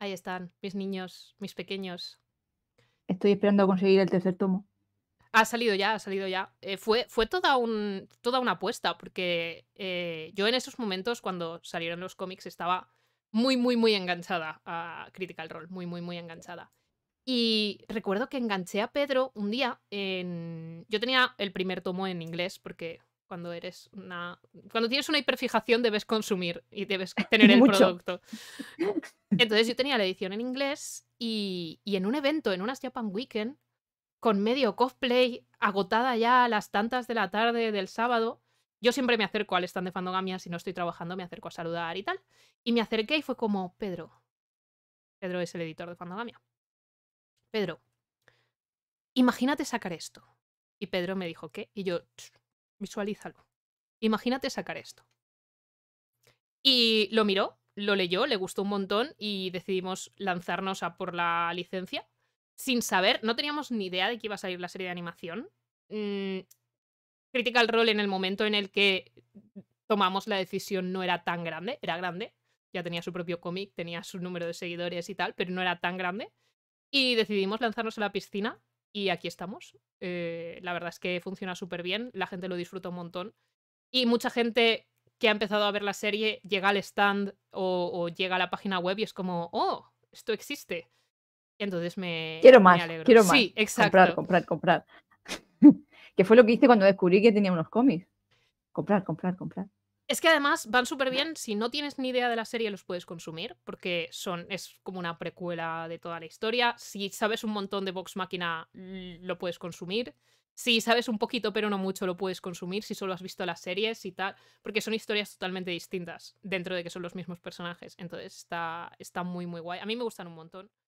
ahí están, mis niños, mis pequeños. Estoy esperando a conseguir el tercer tomo. Ha salido ya, ha salido ya. Eh, fue fue toda, toda una apuesta, porque eh, yo en esos momentos, cuando salieron los cómics, estaba muy, muy, muy enganchada a Critical Role, muy, muy, muy enganchada. Y recuerdo que enganché a Pedro un día en... Yo tenía el primer tomo en inglés porque cuando eres una. Cuando tienes una hiperfijación, debes consumir y debes tener el producto. Entonces yo tenía la edición en inglés y, y en un evento, en unas Japan Weekend, con medio cosplay, agotada ya a las tantas de la tarde del sábado. Yo siempre me acerco al stand de Fandogamia, si no estoy trabajando, me acerco a saludar y tal. Y me acerqué y fue como, Pedro. Pedro es el editor de Fandogamia. Pedro, imagínate sacar esto. Y Pedro me dijo, ¿qué? Y yo, Visualízalo. Imagínate sacar esto. Y lo miró, lo leyó, le gustó un montón y decidimos lanzarnos a por la licencia. Sin saber, no teníamos ni idea de que iba a salir la serie de animación. Mm, critical Role en el momento en el que tomamos la decisión no era tan grande, era grande. Ya tenía su propio cómic, tenía su número de seguidores y tal, pero no era tan grande. Y decidimos lanzarnos a la piscina y aquí estamos. Eh, la verdad es que funciona súper bien, la gente lo disfruta un montón. Y mucha gente que ha empezado a ver la serie llega al stand o, llega a la página web y es como, oh, esto existe. entonces me, quiero alegro. Quiero más. Comprar, comprar, comprar. que fue lo que hice cuando descubrí que tenía unos cómics. Comprar, comprar, comprar. Es que además van súper bien. Si no tienes ni idea de la serie, los puedes consumir, porque son, es como una precuela de toda la historia. Si sabes un montón de Vox Máquina, lo puedes consumir. Si sabes un poquito, pero no mucho, lo puedes consumir. Si solo has visto las series y tal, porque son historias totalmente distintas dentro de que son los mismos personajes. Entonces está, está muy, muy guay. A mí me gustan un montón.